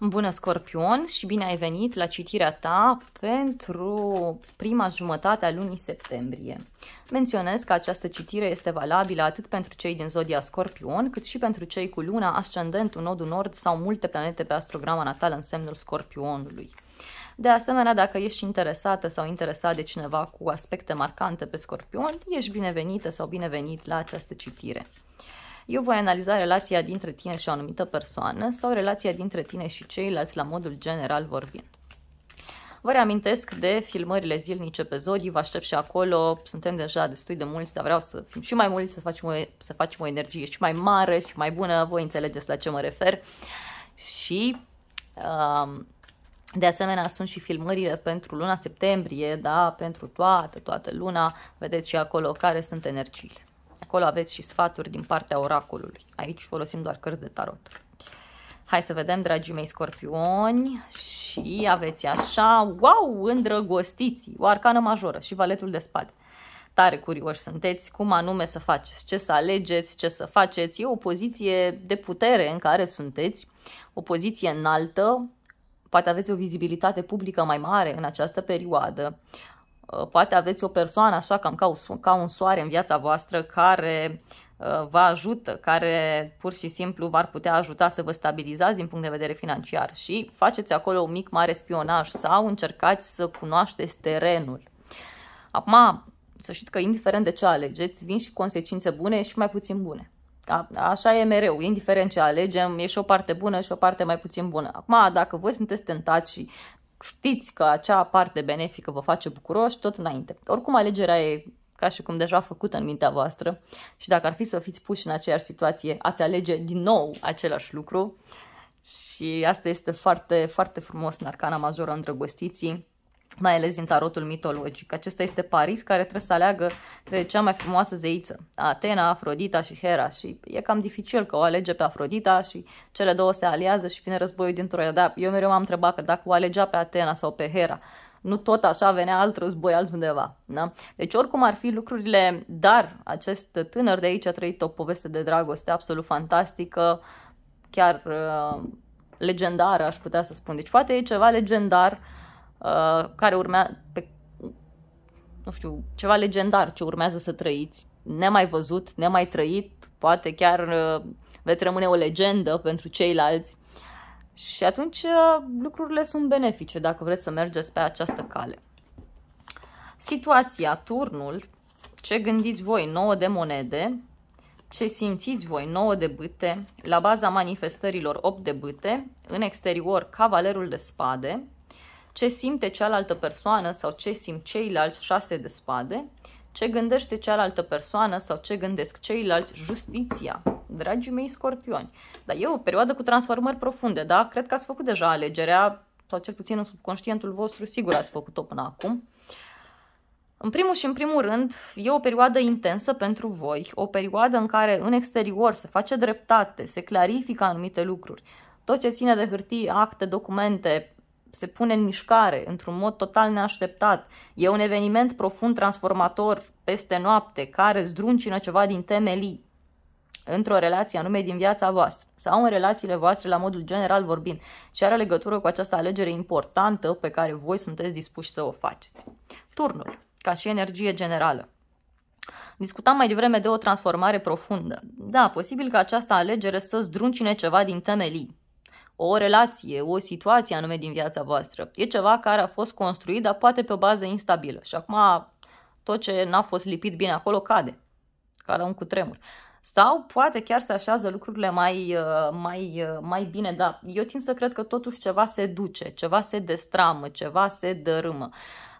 Bună Scorpion și bine ai venit la citirea ta pentru prima jumătate a lunii septembrie. Menționez că această citire este valabilă atât pentru cei din zodia Scorpion, cât și pentru cei cu luna, ascendentul, nodul nord sau multe planete pe astrograma natală în semnul Scorpionului. De asemenea, dacă ești interesată sau interesat de cineva cu aspecte marcante pe Scorpion, ești binevenită sau binevenit la această citire. Eu voi analiza relația dintre tine și o anumită persoană sau relația dintre tine și ceilalți la modul general vorbind. Vă reamintesc de filmările zilnice pe Zodii, vă aștept și acolo, suntem deja destui de mulți, dar vreau să fim și mai mulți, să facem o, să facem o energie și mai mare și mai bună, voi înțelegeți la ce mă refer. Și um, de asemenea, sunt și filmările pentru luna septembrie, da, pentru toată, toată luna. Vedeți și acolo care sunt energiile. Acolo aveți și sfaturi din partea oracolului. Aici folosim doar cărți de tarot. Hai să vedem, dragii mei scorpioni, și aveți așa, wow, îndrăgostiți, o arcană majoră și valetul de spate. Tare curioși sunteți cum anume să faceți, ce să alegeți, ce să faceți. E o poziție de putere în care sunteți, o poziție înaltă, poate aveți o vizibilitate publică mai mare în această perioadă, Uh, poate aveți o persoană așa cam ca, ca un soare în viața voastră care uh, vă ajută, care pur și simplu v-ar putea ajuta să vă stabilizați din punct de vedere financiar și faceți acolo un mic mare spionaj sau încercați să cunoașteți terenul. Acum, să știți că indiferent de ce alegeți, vin și consecințe bune și mai puțin bune. A, da? așa e mereu, indiferent ce alegem, e și o parte bună și o parte mai puțin bună. Acum, dacă voi sunteți tentați și știți că acea parte benefică vă face bucuroși, tot înainte. Oricum, alegerea e ca și cum deja făcută în mintea voastră și dacă ar fi să fiți puși în aceeași situație, ați alege din nou același lucru și asta este foarte, foarte frumos în arcana majoră îndrăgostiții mai ales din tarotul mitologic. Acesta este Paris, care trebuie să aleagă între cea mai frumoasă zeiță, Atena, Afrodita și Hera. Și e cam dificil că o alege pe Afrodita și cele două se aliază și vine războiul din Troia. Dar da, eu mereu m-am întrebat că dacă o alegea pe Atena sau pe Hera, nu tot așa venea alt război altundeva. Da? Deci oricum ar fi lucrurile, dar acest tânăr de aici a trăit o poveste de dragoste absolut fantastică, chiar uh, legendară aș putea să spun. Deci poate e ceva legendar uh, Uh, care urmea, pe, nu știu, ceva legendar ce urmează să trăiți, nemai văzut, nemai trăit, poate chiar uh, veți rămâne o legendă pentru ceilalți. Și atunci uh, lucrurile sunt benefice dacă vreți să mergeți pe această cale. Situația, turnul, ce gândiți voi, 9 de monede, ce simțiți voi, 9 de bâte, la baza manifestărilor 8 de bâte, în exterior cavalerul de spade, ce simte cealaltă persoană sau ce simt ceilalți șase de spade, ce gândește cealaltă persoană sau ce gândesc ceilalți, justiția, dragii mei scorpioni. Dar e o perioadă cu transformări profunde, da? Cred că ați făcut deja alegerea, sau cel puțin în subconștientul vostru, sigur ați făcut-o până acum. În primul și în primul rând, e o perioadă intensă pentru voi, o perioadă în care în exterior se face dreptate, se clarifică anumite lucruri. Tot ce ține de hârtii, acte, documente, se pune în mișcare într-un mod total neașteptat. E un eveniment profund transformator peste noapte care zdruncină ceva din temelii într-o relație anume din viața voastră sau în relațiile voastre la modul general vorbind și are legătură cu această alegere importantă pe care voi sunteți dispuși să o faceți. Turnul, ca și energie generală. Discutam mai devreme de o transformare profundă. Da, posibil că această alegere să zdruncine ceva din temelii, o relație, o situație anume din viața voastră. E ceva care a fost construit, dar poate pe o bază instabilă. Și acum tot ce n-a fost lipit bine acolo cade, ca la un cutremur. Sau poate chiar se așează lucrurile mai, uh, mai, uh, mai bine, dar eu tind să cred că totuși ceva se duce, ceva se destramă, ceva se dărâmă.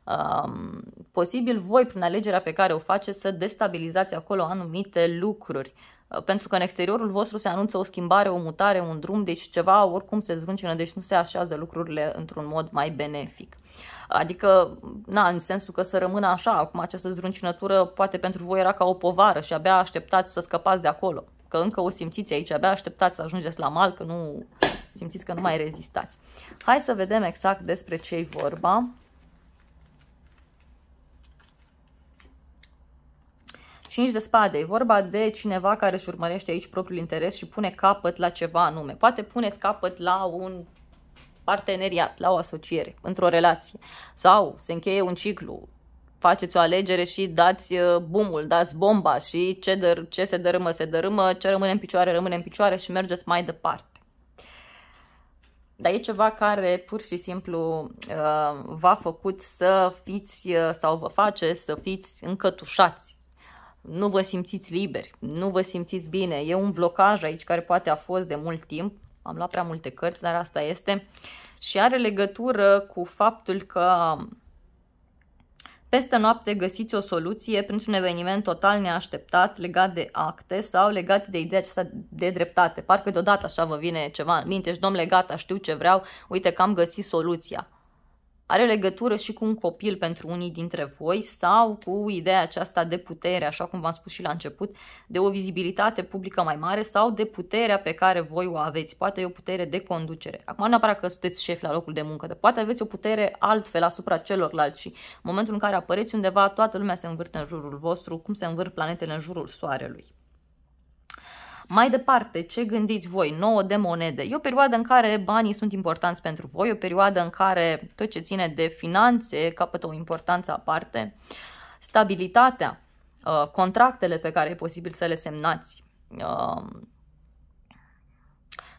Um, posibil voi, prin alegerea pe care o faceți, să destabilizați acolo anumite lucruri. Uh, Uh, pentru că în exteriorul vostru se anunță o schimbare, o mutare, un drum, deci ceva oricum se zruncină, deci nu se așează lucrurile într-un mod mai benefic. Adică, na, în sensul că să rămână așa, acum această zdruncinătură poate pentru voi era ca o povară și abia așteptați să scăpați de acolo. Că încă o simțiți aici, abia așteptați să ajungeți la mal, că nu simțiți că nu mai rezistați. Hai să vedem exact despre ce-i vorba. 5 de spade. E vorba de cineva care își urmărește aici propriul interes și pune capăt la ceva anume. Poate puneți capăt la un parteneriat, la o asociere, într-o relație. Sau se încheie un ciclu, faceți o alegere și dați uh, bumul, dați bomba și ce, dăr- ce se dărâmă, se dărâmă, ce rămâne în picioare, rămâne în picioare și mergeți mai departe. Dar e ceva care pur și simplu uh, v-a făcut să fiți uh, sau vă face să fiți încătușați nu vă simțiți liberi, nu vă simțiți bine, e un blocaj aici care poate a fost de mult timp, am luat prea multe cărți, dar asta este, și are legătură cu faptul că peste noapte găsiți o soluție printr-un eveniment total neașteptat legat de acte sau legat de ideea aceasta de dreptate. Parcă deodată așa vă vine ceva în minte și domnule gata știu ce vreau, uite că am găsit soluția are legătură și cu un copil pentru unii dintre voi sau cu ideea aceasta de putere, așa cum v-am spus și la început, de o vizibilitate publică mai mare sau de puterea pe care voi o aveți. Poate e o putere de conducere. Acum nu neapărat că sunteți șef la locul de muncă, dar poate aveți o putere altfel asupra celorlalți și în momentul în care apăreți undeva, toată lumea se învârte în jurul vostru, cum se învârt planetele în jurul soarelui. Mai departe, ce gândiți voi? 9 de monede. E o perioadă în care banii sunt importanți pentru voi, o perioadă în care tot ce ține de finanțe capătă o importanță aparte. Stabilitatea, uh, contractele pe care e posibil să le semnați. Uh,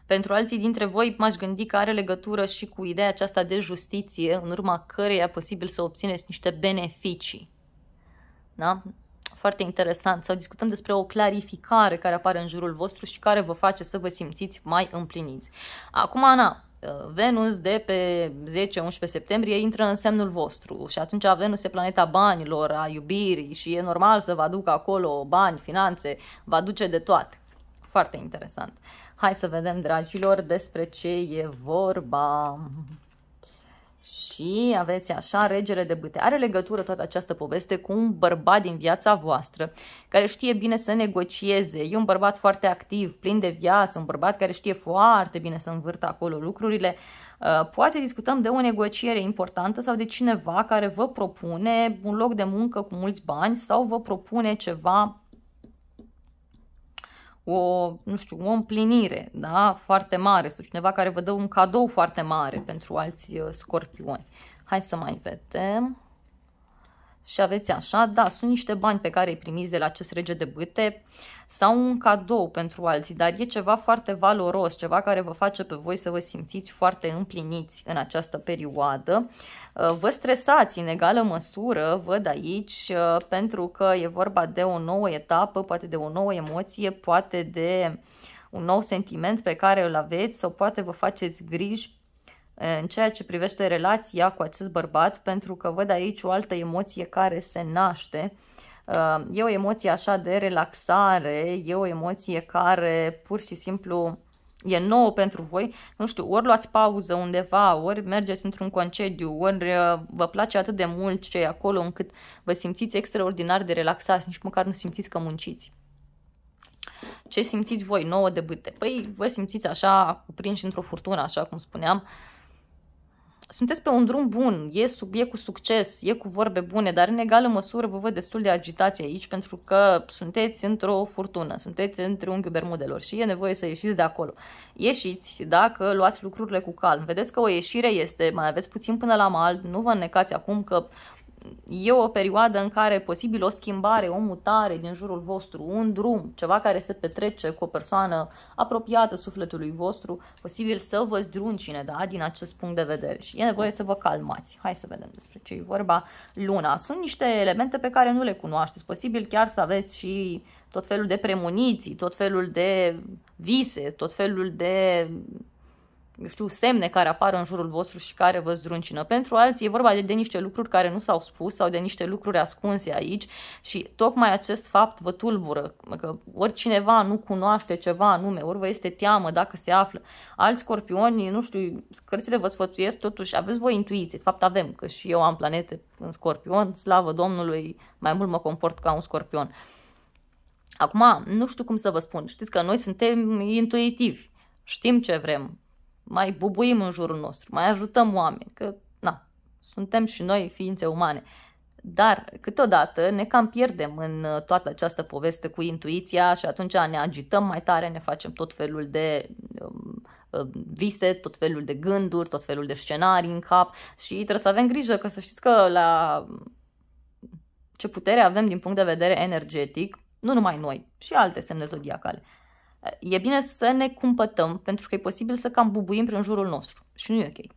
pentru alții dintre voi m-aș gândi că are legătură și cu ideea aceasta de justiție, în urma căreia posibil să obțineți niște beneficii. Da? foarte interesant sau discutăm despre o clarificare care apare în jurul vostru și care vă face să vă simțiți mai împliniți. Acum, Ana, Venus de pe 10-11 septembrie intră în semnul vostru și atunci Venus e planeta banilor, a iubirii și e normal să vă aducă acolo bani, finanțe, vă aduce de toate. Foarte interesant. Hai să vedem, dragilor, despre ce e vorba. Și aveți așa regele de bâte. Are legătură toată această poveste cu un bărbat din viața voastră care știe bine să negocieze. E un bărbat foarte activ, plin de viață, un bărbat care știe foarte bine să învârtă acolo lucrurile. Uh, poate discutăm de o negociere importantă sau de cineva care vă propune un loc de muncă cu mulți bani sau vă propune ceva o, nu știu, o împlinire da? foarte mare sau cineva care vă dă un cadou foarte mare pentru alți uh, scorpioni. Hai să mai vedem. Și aveți așa, da, sunt niște bani pe care îi primiți de la acest rege de bâte sau un cadou pentru alții, dar e ceva foarte valoros, ceva care vă face pe voi să vă simțiți foarte împliniți în această perioadă. Uh, vă stresați în egală măsură, văd aici, uh, pentru că e vorba de o nouă etapă, poate de o nouă emoție, poate de un nou sentiment pe care îl aveți sau poate vă faceți griji în ceea ce privește relația cu acest bărbat, pentru că văd aici o altă emoție care se naște. Uh, e o emoție așa de relaxare, e o emoție care pur și simplu e nouă pentru voi, nu știu, ori luați pauză undeva, ori mergeți într-un concediu, ori uh, vă place atât de mult ce e acolo încât vă simțiți extraordinar de relaxați, nici măcar nu simțiți că munciți. Ce simțiți voi nouă de bâte? Păi vă simțiți așa cuprinși într-o furtună, așa cum spuneam, uh, sunteți pe un drum bun, e, sub, e cu succes, e cu vorbe bune, dar în egală măsură vă văd destul de agitație aici pentru că sunteți într-o furtună, sunteți într-un bermudelor și e nevoie să ieșiți de acolo. Ieșiți dacă luați lucrurile cu calm. Vedeți că o ieșire este, mai aveți puțin până la mal, nu vă înnecați acum că e o perioadă în care posibil o schimbare, o mutare din jurul vostru, un drum, ceva care se petrece cu o persoană apropiată sufletului vostru, posibil să vă zdruncine, da, din acest punct de vedere și e nevoie să vă calmați. Hai să vedem despre ce e vorba luna. Sunt niște elemente pe care nu le cunoașteți, posibil chiar să aveți și tot felul de premoniții, tot felul de vise, tot felul de eu știu, semne care apar în jurul vostru și care vă zdruncină. Pentru alții e vorba de, de niște lucruri care nu s-au spus sau de niște lucruri ascunse aici și tocmai acest fapt vă tulbură, că oricineva nu cunoaște ceva anume, ori vă este teamă dacă se află. Alți scorpioni, nu știu, cărțile vă sfătuiesc, totuși aveți voi intuiție, de fapt avem, că și eu am planete în scorpion, slavă Domnului, mai mult mă comport ca un scorpion. Acum, nu știu cum să vă spun, știți că noi suntem intuitivi, știm ce vrem, mai bubuim în jurul nostru, mai ajutăm oameni, că na, suntem și noi ființe umane. Dar câteodată ne cam pierdem în uh, toată această poveste cu intuiția și atunci ne agităm mai tare, ne facem tot felul de um, um, vise, tot felul de gânduri, tot felul de scenarii în cap și trebuie să avem grijă că să știți că la ce putere avem din punct de vedere energetic, nu numai noi, și alte semne zodiacale e bine să ne cumpătăm, pentru că e posibil să cam bubuim prin jurul nostru și nu e ok.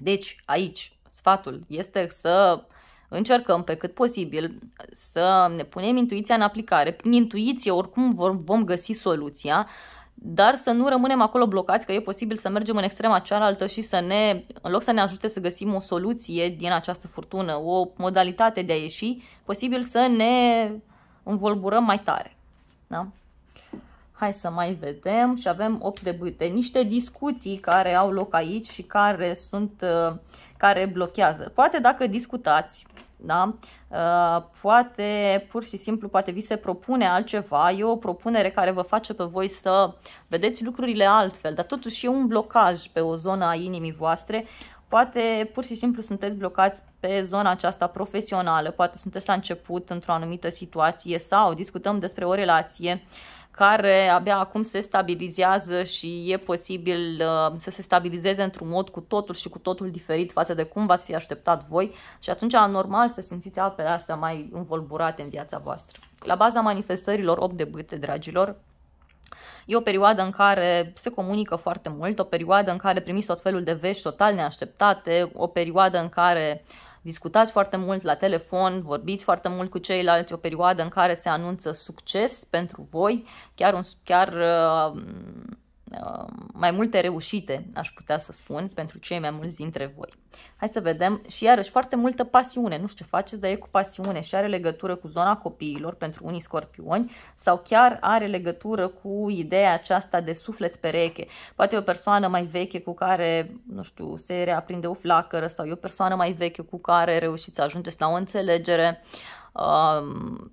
Deci, aici, sfatul este să încercăm pe cât posibil să ne punem intuiția în aplicare. Prin intuiție, oricum, vom găsi soluția, dar să nu rămânem acolo blocați, că e posibil să mergem în extrema cealaltă și să ne, în loc să ne ajute să găsim o soluție din această furtună, o modalitate de a ieși, posibil să ne învolburăm mai tare. Da? Hai să mai vedem și avem 8 de bâte. Niște discuții care au loc aici și care sunt, uh, care blochează. Poate dacă discutați, da? Uh, poate pur și simplu, poate vi se propune altceva, e o propunere care vă face pe voi să vedeți lucrurile altfel, dar totuși e un blocaj pe o zonă a inimii voastre, poate pur și simplu sunteți blocați pe zona aceasta profesională, poate sunteți la început într-o anumită situație sau discutăm despre o relație care abia acum se stabilizează și e posibil uh, să se stabilizeze într-un mod cu totul și cu totul diferit față de cum v-ați fi așteptat voi și atunci normal să simțiți apele astea mai învolburate în viața voastră. La baza manifestărilor 8 de bâte, dragilor, E o perioadă în care se comunică foarte mult, o perioadă în care primiți tot felul de vești total neașteptate, o perioadă în care uh, discutați foarte mult la telefon, vorbiți foarte mult cu ceilalți, o perioadă în care se anunță succes pentru voi, chiar, un, chiar uh, Um, mai multe reușite, aș putea să spun, pentru cei mai mulți dintre voi. Hai să vedem și iarăși foarte multă pasiune, nu știu ce faceți, dar e cu pasiune și are legătură cu zona copiilor pentru unii scorpioni sau chiar are legătură cu ideea aceasta de suflet pereche. Poate e o persoană mai veche cu care, nu știu, se reaprinde o flacără sau e o persoană mai veche cu care reușiți să ajungeți la o înțelegere. Um,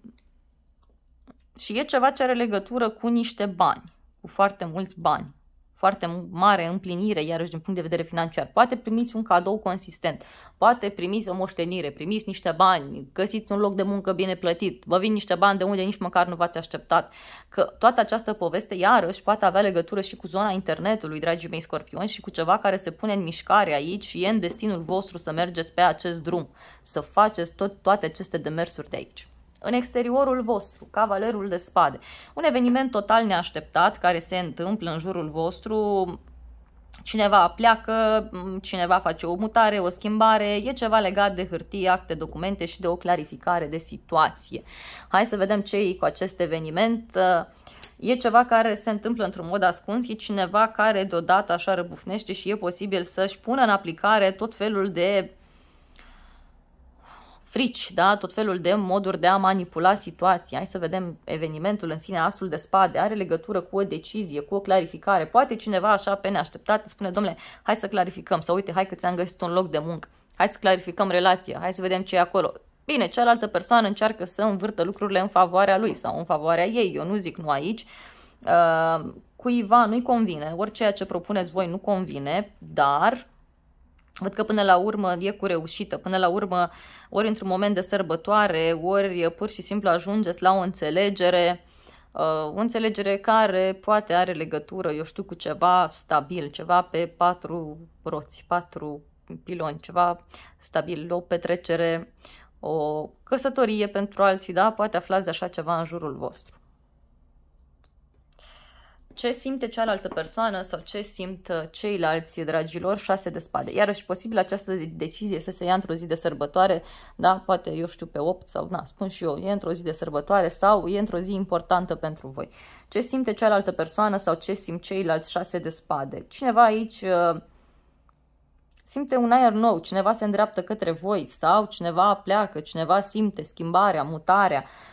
și e ceva ce are legătură cu niște bani cu foarte mulți bani, foarte mare împlinire, iarăși din punct de vedere financiar. Poate primiți un cadou consistent, poate primiți o moștenire, primiți niște bani, găsiți un loc de muncă bine plătit, vă vin niște bani de unde nici măcar nu v-ați așteptat. Că toată această poveste, iarăși, poate avea legătură și cu zona internetului, dragii mei scorpioni, și cu ceva care se pune în mișcare aici și e în destinul vostru să mergeți pe acest drum, să faceți tot, toate aceste demersuri de aici în exteriorul vostru, cavalerul de spade. Un eveniment total neașteptat care se întâmplă în jurul vostru, cineva pleacă, cineva face o mutare, o schimbare, e ceva legat de hârtie, acte, documente și de o clarificare de situație. Hai să vedem ce e cu acest eveniment. E ceva care se întâmplă într-un mod ascuns, e cineva care deodată așa răbufnește și e posibil să-și pună în aplicare tot felul de frici, da? tot felul de moduri de a manipula situația. Hai să vedem evenimentul în sine, asul de spade, are legătură cu o decizie, cu o clarificare. Poate cineva așa pe neașteptat spune, domnule, hai să clarificăm, sau uite, hai că ți-am găsit un loc de muncă, hai să clarificăm relația, hai să vedem ce e acolo. Bine, cealaltă persoană încearcă să învârtă lucrurile în favoarea lui sau în favoarea ei, eu nu zic nu aici. Uh, cuiva nu-i convine, orice ceea ce propuneți voi nu convine, dar Văd că până la urmă e cu reușită, până la urmă ori într-un moment de sărbătoare, ori pur și simplu ajungeți la o înțelegere, uh, o înțelegere care poate are legătură, eu știu, cu ceva stabil, ceva pe patru roți, patru piloni, ceva stabil, o petrecere, o căsătorie pentru alții, da? Poate aflați de așa ceva în jurul vostru ce simte cealaltă persoană sau ce simt uh, ceilalți dragilor, șase de spade. Iarăși posibil această decizie să se ia într-o zi de sărbătoare, da, poate eu știu pe 8 sau na, spun și eu, e într-o zi de sărbătoare sau e într-o zi importantă pentru voi. Ce simte cealaltă persoană sau ce simt ceilalți șase de spade. Cineva aici uh, simte un aer nou, cineva se îndreaptă către voi sau cineva pleacă, cineva simte schimbarea, mutarea, uh,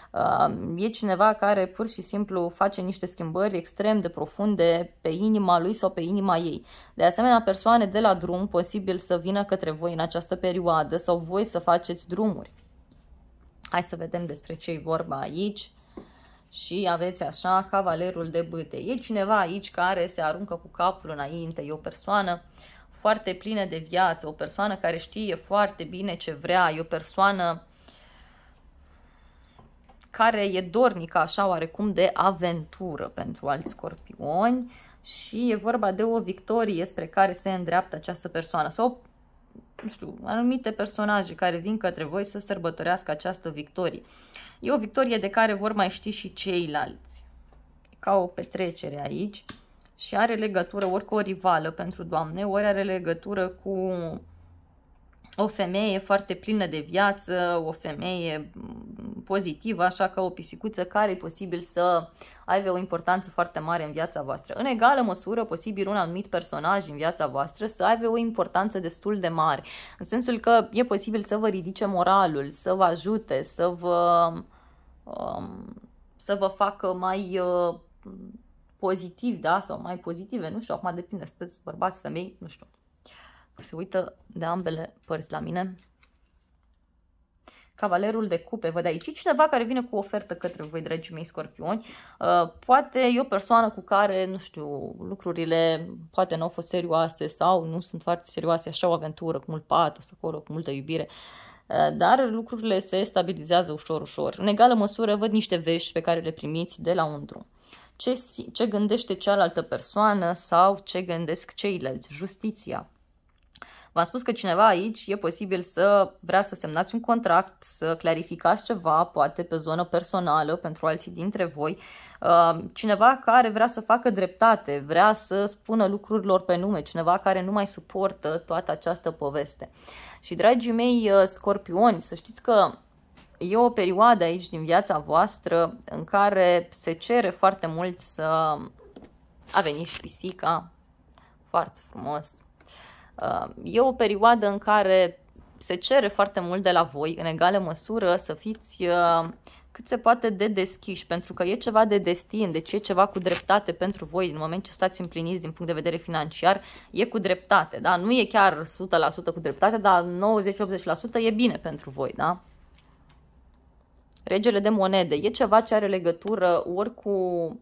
E cineva care pur și simplu face niște schimbări extrem de profunde pe inima lui sau pe inima ei. De asemenea, persoane de la drum posibil să vină către voi în această perioadă sau voi să faceți drumuri. Hai să vedem despre ce e vorba aici și aveți așa cavalerul de bâte. E cineva aici care se aruncă cu capul înainte, e o persoană foarte plină de viață, o persoană care știe foarte bine ce vrea, e o persoană care e dornică așa oarecum de aventură pentru alți scorpioni și e vorba de o victorie spre care se îndreaptă această persoană sau nu știu, anumite personaje care vin către voi să sărbătorească această victorie. E o victorie de care vor mai ști și ceilalți. Ca o petrecere aici și are legătură ori cu o rivală pentru doamne, ori are legătură cu o femeie foarte plină de viață, o femeie mm, pozitivă, așa ca o pisicuță care e posibil să aibă o importanță foarte mare în viața voastră. În egală măsură, posibil un anumit personaj în viața voastră să aibă o importanță destul de mare, în sensul că e posibil să vă ridice moralul, să vă ajute, să vă, um, să vă facă mai uh, pozitiv, da, sau mai pozitive, nu știu, acum depinde, sunteți bărbați, femei, nu știu se uită de ambele părți la mine. Cavalerul de cupe, văd aici. Cineva care vine cu ofertă către voi, dragii mei scorpioni. Uh, poate e o persoană cu care, nu știu, lucrurile poate nu au fost serioase sau nu sunt foarte serioase, așa o aventură cu mult să acolo, cu multă iubire. Uh, dar lucrurile se stabilizează ușor, ușor. În egală măsură văd niște vești pe care le primiți de la un drum ce, ce gândește cealaltă persoană sau ce gândesc ceilalți, justiția. V-am spus că cineva aici e posibil să vrea să semnați un contract, să clarificați ceva, poate pe zonă personală pentru alții dintre voi. Uh, cineva care vrea să facă dreptate, vrea să spună lucrurilor pe nume, cineva care nu mai suportă toată această poveste. Și dragii mei uh, scorpioni, să știți că e o perioadă aici din viața voastră în care se cere foarte mult să a venit și pisica, foarte frumos, Uh, e o perioadă în care se cere foarte mult de la voi, în egală măsură, să fiți uh, cât se poate de deschiși, pentru că e ceva de destin, deci e ceva cu dreptate pentru voi în moment ce stați împliniți din punct de vedere financiar, e cu dreptate, da? Nu e chiar 100% cu dreptate, dar 90-80% e bine pentru voi, da? Regele de monede, e ceva ce are legătură ori cu uh,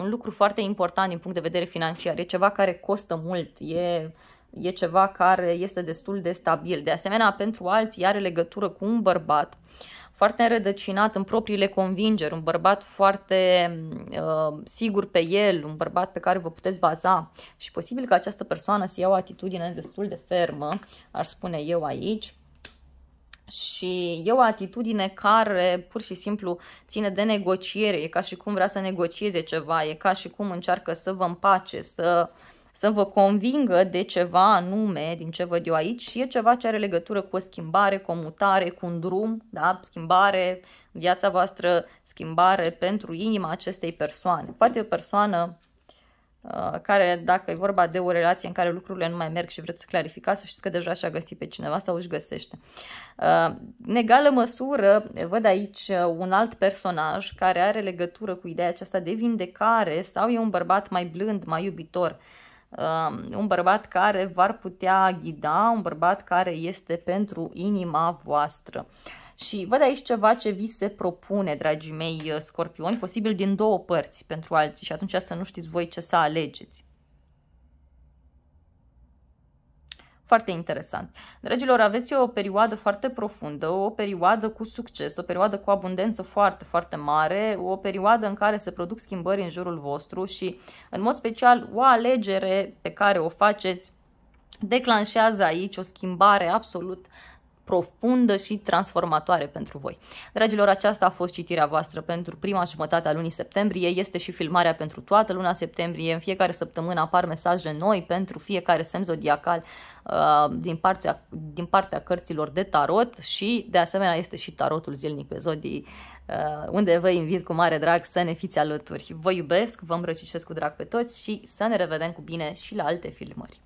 un lucru foarte important din punct de vedere financiar. E ceva care costă mult, e, e ceva care este destul de stabil. De asemenea, pentru alții are legătură cu un bărbat foarte înrădăcinat în propriile convingeri, un bărbat foarte uh, sigur pe el, un bărbat pe care vă puteți baza și posibil că această persoană să ia o atitudine destul de fermă, aș spune eu aici, și e o atitudine care pur și simplu ține de negociere, e ca și cum vrea să negocieze ceva, e ca și cum încearcă să vă împace, să, să vă convingă de ceva anume din ce văd eu aici și e ceva ce are legătură cu o schimbare, cu o mutare, cu un drum, da? schimbare, viața voastră, schimbare pentru inima acestei persoane. Poate o persoană Uh, care dacă e vorba de o relație în care lucrurile nu mai merg și vreți să clarificați, să știți că deja și-a găsit pe cineva sau își găsește. Uh, în egală măsură, văd aici uh, un alt personaj care are legătură cu ideea aceasta de vindecare sau e un bărbat mai blând, mai iubitor, un bărbat care v-ar putea ghida, un bărbat care este pentru inima voastră. Și văd aici ceva ce vi se propune, dragii mei uh, scorpioni, posibil din două părți pentru alții și atunci să nu știți voi ce să alegeți. Foarte interesant. Dragilor, aveți o perioadă foarte profundă, o perioadă cu succes, o perioadă cu abundență foarte, foarte mare, o perioadă în care se produc schimbări în jurul vostru și, în mod special, o alegere pe care o faceți declanșează aici o schimbare absolut profundă și transformatoare pentru voi. Dragilor, aceasta a fost citirea voastră pentru prima jumătate a lunii septembrie, este și filmarea pentru toată luna septembrie, în fiecare săptămână apar mesaje noi pentru fiecare semn zodiacal uh, din, partea, din partea cărților de tarot și de asemenea este și tarotul zilnic pe zodii uh, unde vă invit cu mare drag să ne fiți alături. Vă iubesc, vă îmbrățișez cu drag pe toți și să ne revedem cu bine și la alte filmări.